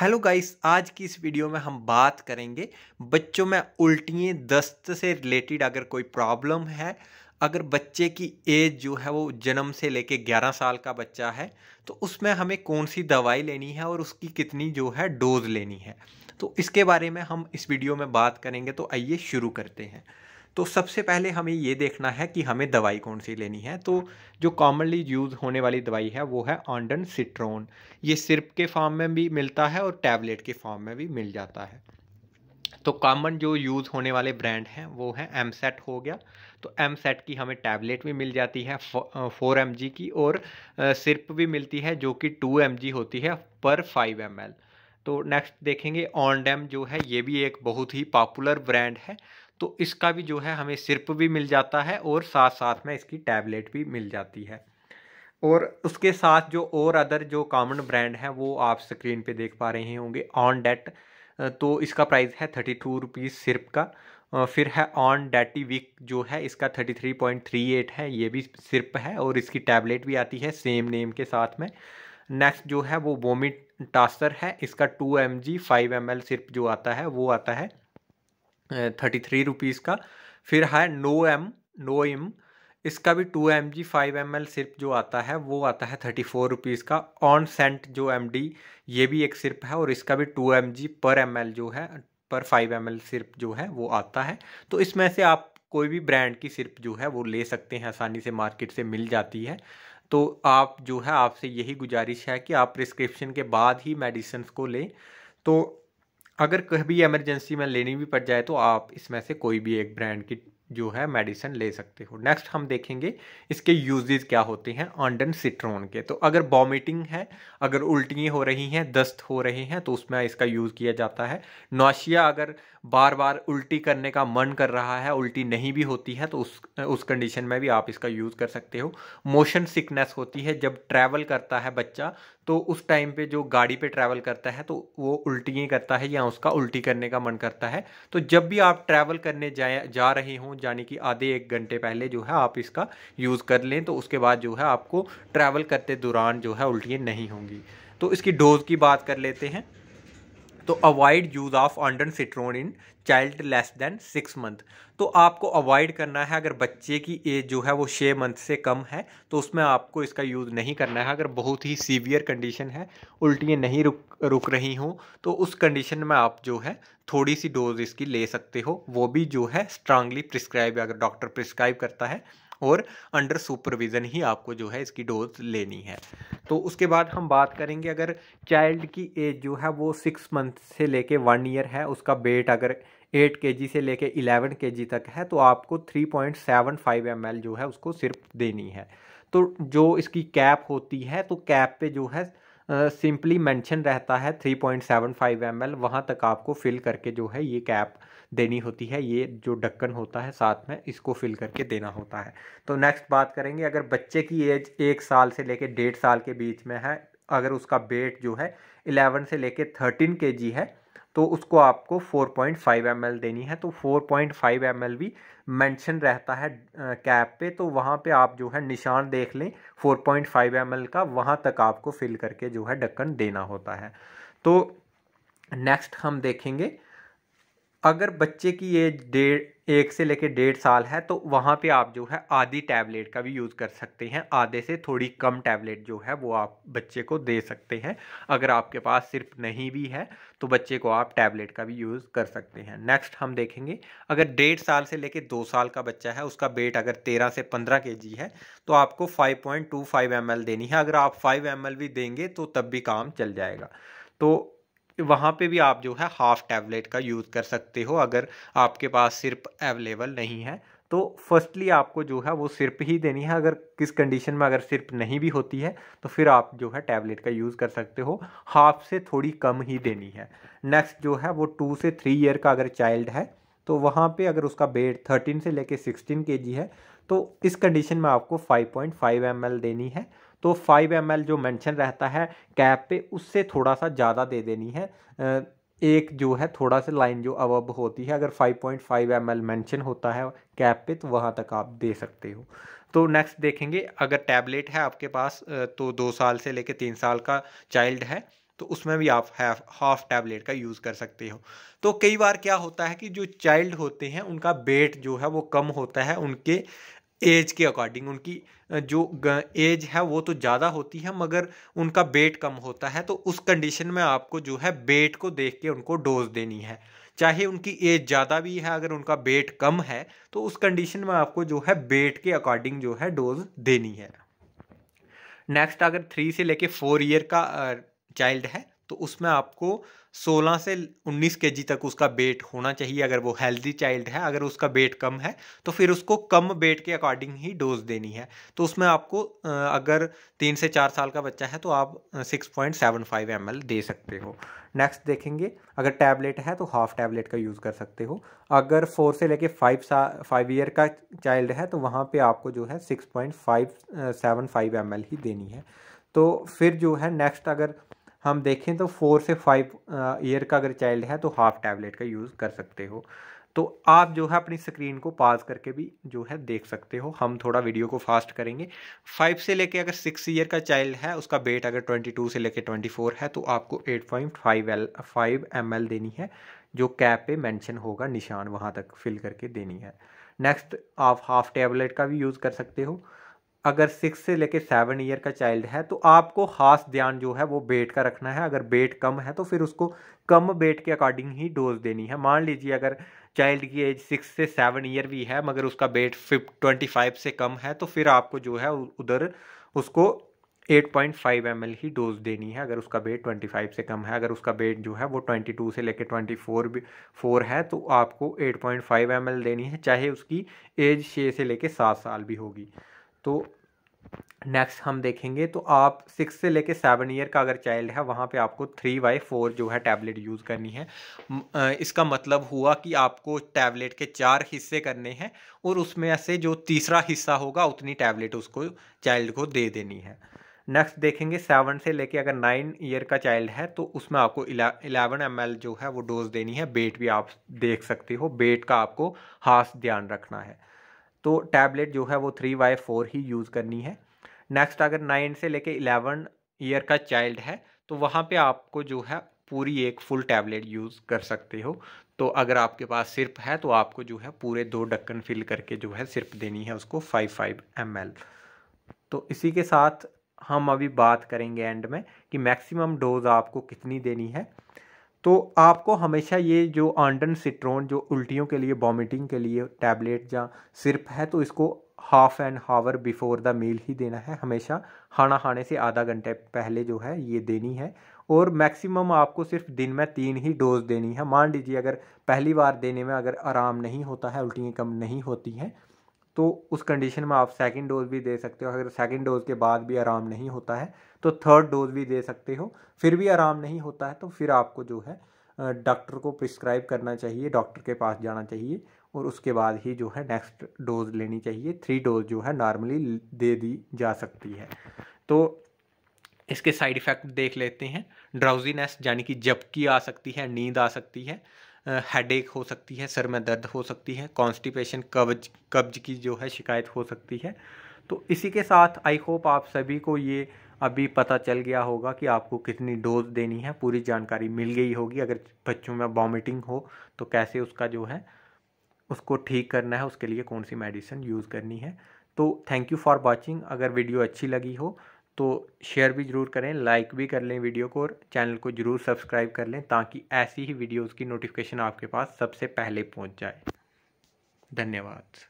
hello guys आज की इस वीडियो में हम बात करेंगे बच्चों में उल्टियाँ दस्त से रिलेटेड अगर कोई प्रॉब्लम है अगर बच्चे की एज जो है वो जन्म से लेके 11 साल का बच्चा है तो उसमें हमें कौन सी दवाई लेनी है और उसकी कितनी जो है डोज लेनी है तो इसके बारे में हम इस वीडियो में बात करेंगे तो आइए शुरू करते हैं तो सबसे पहले हमें ये देखना है कि हमें दवाई कौन सी लेनी है तो जो कॉमनली यूज़ होने वाली दवाई है वो है ऑनडन सिट्रोन ये सिरप के फॉर्म में भी मिलता है और टैबलेट के फॉर्म में भी मिल जाता है तो कॉमन जो यूज़ होने वाले ब्रांड हैं वो है एम सेट हो गया तो एम सेट की हमें टैबलेट भी मिल जाती है फोर एम जी की और सिरप भी मिलती है जो कि टू एम जी होती है पर फाइव एम एल तो नेक्स्ट देखेंगे ऑनडेम जो है ये भी एक बहुत ही पॉपुलर ब्रांड है तो इसका भी जो है हमें सिरप भी मिल जाता है और साथ साथ में इसकी टैबलेट भी मिल जाती है और उसके साथ जो और अदर जो कॉमन ब्रांड है वो आप स्क्रीन पे देख पा रहे होंगे ऑन डेट तो इसका प्राइस है थर्टी टू रुपीज़ सिर्प का फिर है ऑन डेटी विक जो है इसका thirty three point three eight है ये भी सिर्प है और इसकी टैबलेट भी आती है सेम नेम के साथ में नेक्स्ट जो है वो वोमिट टास्टर है इसका two M G five M L syrup जो आता है वो आता है थर्टी थ्री रुपीज़ का फिर है नो एम नो इम इसका भी two M G five M L syrup जो आता है वो आता है थर्टी फोर रुपीज़ का ऑन सेंट जो एम डी ये भी एक सिर्फ है और इसका भी टू एम जी पर एम एल जो है पर फाइव एम एल सिर्प जो है वो आता है तो इसमें से आप कोई भी ब्रांड की सिर्फ जो है वो ले सकते हैं आसानी से मार्केट से मिल जाती है तो आप जो है आपसे यही गुजारिश है कि आप प्रिस्क्रिप्शन के बाद ही मेडिसन्स को लें तो अगर कभी एमरजेंसी में लेनी भी पड़ जाए तो आप इसमें से कोई भी एक ब्रांड की जो है मेडिसिन ले सकते हो नेक्स्ट हम देखेंगे इसके यूजेज क्या होते हैं ऑंडन सिट्रोन के तो अगर वॉमिटिंग है अगर उल्टियाँ हो रही हैं दस्त हो रहे हैं तो उसमें इसका यूज़ किया जाता है नौशिया अगर बार बार उल्टी करने का मन कर रहा है उल्टी नहीं भी होती है तो उस उस कंडीशन में भी आप इसका यूज़ कर सकते हो मोशन सिकनेस होती है जब ट्रैवल करता है बच्चा तो उस टाइम पे जो गाड़ी पे ट्रैवल करता है तो वो उल्टी करता है या उसका उल्टी करने का मन करता है तो जब भी आप ट्रैवल करने जाए जा रहे हों यानी कि आधे एक घंटे पहले जो है आप इसका यूज़ कर लें तो उसके बाद जो है आपको ट्रैवल करते दौरान जो है उल्टियाँ नहीं होंगी तो इसकी डोज़ की बात कर लेते हैं तो avoid use of ondansetron in child less than six month तो आपको अवॉइड करना है अगर बच्चे की एज जो है वो छः मंथ से कम है तो उसमें आपको इसका यूज़ नहीं करना है अगर बहुत ही सीवियर कंडीशन है उल्टियाँ नहीं रुक रुक रही हों तो उस कंडीशन में आप जो है थोड़ी सी डोज इसकी ले सकते हो वो भी जो है स्ट्रांगली प्रिस्क्राइब अगर डॉक्टर प्रिस्क्राइब करता है और अंडर सुपरविज़न ही आपको जो है इसकी डोज लेनी है तो उसके बाद हम बात करेंगे अगर चाइल्ड की एज जो है वो सिक्स मंथ से लेके वन ईयर है उसका वेट अगर एट के जी से लेके इलेवन के जी तक है तो आपको three point seven five M L जो है उसको सिर्फ देनी है तो जो इसकी कैप होती है तो कैप पे जो है सिंपली uh, मेंशन रहता है three point seven five M L वहाँ तक आपको फिल करके जो है ये कैप देनी होती है ये जो ढक्कन होता है साथ में इसको फिल करके देना होता है तो नेक्स्ट बात करेंगे अगर बच्चे की एज एक साल से लेकर डेढ़ साल के बीच में है अगर उसका वेट जो है 11 से लेके थर्टीन के जी है तो उसको आपको 4.5 एम देनी है तो 4.5 एम भी मेंशन रहता है कैप पे तो वहाँ पे आप जो है निशान देख लें 4.5 एम का वहाँ तक आपको फिल करके जो है ढक्कन देना होता है तो नेक्स्ट हम देखेंगे अगर बच्चे की एज डेढ़ एक से लेकर डेढ़ साल है तो वहाँ पे आप जो है आधी टैबलेट का भी यूज़ कर सकते हैं आधे से थोड़ी कम टैबलेट जो है वो आप बच्चे को दे सकते हैं अगर आपके पास सिर्फ नहीं भी है तो बच्चे को आप टैबलेट का भी यूज़ कर सकते हैं नेक्स्ट हम देखेंगे अगर डेढ़ साल से लेकर दो साल का बच्चा है उसका वेट अगर तेरह से पंद्रह के है तो आपको five point two five M L देनी है अगर आप फाइव एम एल भी देंगे तो तब भी काम चल जाएगा तो वहाँ पे भी आप जो है हाफ़ टैबलेट का यूज़ कर सकते हो अगर आपके पास सिर्फ अवेलेबल नहीं है तो फर्स्टली आपको जो है वो सिर्फ ही देनी है अगर किस कंडीशन में अगर सिर्फ नहीं भी होती है तो फिर आप जो है टैबलेट का यूज़ कर सकते हो हाफ से थोड़ी कम ही देनी है नेक्स्ट जो है वो टू से थ्री ईयर का अगर चाइल्ड है तो वहाँ पे अगर उसका बेड थर्टीन से लेके सिक्सटीन के है तो इस कंडीशन में आपको फाइव पॉइंट फाइव एम देनी है तो 5 एम जो मेंशन रहता है कैप पे उससे थोड़ा सा ज़्यादा दे देनी है एक जो है थोड़ा सा लाइन जो अवब होती है अगर 5.5 पॉइंट फाइव एम मेंशन होता है कैप पे तो वहाँ तक आप दे सकते हो तो नेक्स्ट देखेंगे अगर टैबलेट है आपके पास तो दो साल से लेकर तीन साल का चाइल्ड है तो उसमें भी आप हाफ टैबलेट का यूज़ कर सकते हो तो कई बार क्या होता है कि जो चाइल्ड होते हैं उनका वेट जो है वो कम होता है उनके एज के अकॉर्डिंग उनकी जो एज है वो तो ज़्यादा होती है मगर उनका वेट कम होता है तो उस कंडीशन में आपको जो है वेट को देख के उनको डोज देनी है चाहे उनकी एज ज़्यादा भी है अगर उनका वेट कम है तो उस कंडीशन में आपको जो है वेट के अकॉर्डिंग जो है डोज देनी है नेक्स्ट अगर थ्री से लेके फोर ईयर का चाइल्ड है तो उसमें आपको 16 से 19 के तक उसका वेट होना चाहिए अगर वो हेल्दी चाइल्ड है अगर उसका वेट कम है तो फिर उसको कम वेट के अकॉर्डिंग ही डोज देनी है तो उसमें आपको अगर तीन से चार साल का बच्चा है तो आप 6.75 पॉइंट दे सकते हो नेक्स्ट देखेंगे अगर टैबलेट है तो हाफ टैबलेट का यूज़ कर सकते हो अगर फोर से लेके फाइव सा फाइव ईयर का चाइल्ड है तो वहाँ पे आपको जो है six point five seven five M ही देनी है तो फिर जो है नेक्स्ट अगर हम देखें तो फोर से फाइव ईयर का अगर चाइल्ड है तो हाफ़ टैबलेट का यूज़ कर सकते हो तो आप जो है अपनी स्क्रीन को पाज करके भी जो है देख सकते हो हम थोड़ा वीडियो को फास्ट करेंगे फाइव से लेके अगर सिक्स ईयर का चाइल्ड है उसका वेट अगर ट्वेंटी टू से लेके ट्वेंटी फोर है तो आपको eight point five L five M L देनी है जो कैप पे मेंशन होगा निशान वहाँ तक फिल करके देनी है नेक्स्ट आप हाफ टैबलेट का भी यूज़ कर सकते हो अगर सिक्स से लेकर सेवन ईयर का चाइल्ड है तो आपको खास ध्यान जो है वो वेट का रखना है अगर वेट कम है तो फिर उसको कम वेट के अकॉर्डिंग ही डोज देनी है मान लीजिए अगर चाइल्ड की एज सिक्स से सेवन ईयर भी है मगर उसका वेट फिफ ट्वेंटी फाइव से कम है तो फिर आपको जो है उधर उसको eight point five M L ही डोज देनी है अगर उसका वेट ट्वेंटी फाइव से कम है अगर उसका वेट जो है वो ट्वेंटी टू से लेकर ट्वेंटी फोर भी फोर है तो आपको eight point five M L देनी है चाहे उसकी एज छः से लेकर सात साल भी होगी तो नेक्स्ट हम देखेंगे तो आप सिक्स से लेके सेवन ईयर का अगर चाइल्ड है वहाँ पे आपको थ्री बाई फोर जो है टैबलेट यूज़ करनी है इसका मतलब हुआ कि आपको टैबलेट के चार हिस्से करने हैं और उसमें से जो तीसरा हिस्सा होगा उतनी टैबलेट उसको चाइल्ड को दे देनी है नेक्स्ट देखेंगे सेवन से लेके अगर नाइन ईयर का चाइल्ड है तो उसमें आपको इलेवन एम जो है वो डोज देनी है बेट भी आप देख सकते हो बेट का आपको खास ध्यान रखना है तो टैबलेट जो है वो थ्री बाई फोर ही यूज़ करनी है नेक्स्ट अगर नाइन से लेके इलेवन ईयर का चाइल्ड है तो वहाँ पे आपको जो है पूरी एक फुल टैबलेट यूज़ कर सकते हो तो अगर आपके पास सिर्प है तो आपको जो है पूरे दो ढक्कन फिल करके जो है सिर्प देनी है उसको फाइव फाइव एम तो इसी के साथ हम अभी बात करेंगे एंड में कि मैक्सिमम डोज आपको कितनी देनी है तो आपको हमेशा ये जो आंडन सिट्रोन जो उल्टियों के लिए वॉमिटिंग के लिए टैबलेट या सिर्प है तो इसको half and hour before the meal ही देना है हमेशा खाना खाने से आधा घंटे पहले जो है ये देनी है और मैक्सिमम आपको सिर्फ दिन में तीन ही डोज देनी है मान लीजिए अगर पहली बार देने में अगर आराम नहीं होता है उल्टियाँ कम नहीं होती हैं तो उस कंडीशन में आप सेकंड डोज भी दे सकते हो अगर सेकंड डोज के बाद भी आराम नहीं होता है तो थर्ड डोज भी दे सकते हो फिर भी आराम नहीं होता है तो फिर आपको जो है डॉक्टर को प्रिस्क्राइब करना चाहिए डॉक्टर के पास जाना चाहिए और उसके बाद ही जो है नेक्स्ट डोज लेनी चाहिए थ्री डोज जो है नॉर्मली दे दी जा सकती है तो इसके साइड इफ़ेक्ट देख लेते हैं ड्राउजीनेस यानी कि जबकि आ सकती है नींद आ सकती है हेड एक हो सकती है सर में दर्द हो सकती है कॉन्स्टिपेशन कब्ज कब्ज की जो है शिकायत हो सकती है तो इसी के साथ आई होप आप सभी को ये अभी पता चल गया होगा कि आपको कितनी डोज देनी है पूरी जानकारी मिल गई होगी अगर बच्चों में वॉमिटिंग हो तो कैसे उसका जो है उसको ठीक करना है उसके लिए कौन सी मेडिसिन यूज़ करनी है तो थैंक यू फॉर वॉचिंग अगर वीडियो अच्छी लगी हो तो शेयर भी ज़रूर करें लाइक भी कर लें वीडियो को और चैनल को ज़रूर सब्सक्राइब कर लें ताकि ऐसी ही वीडियोज़ की नोटिफिकेशन आपके पास सबसे पहले पहुँच जाए धन्यवाद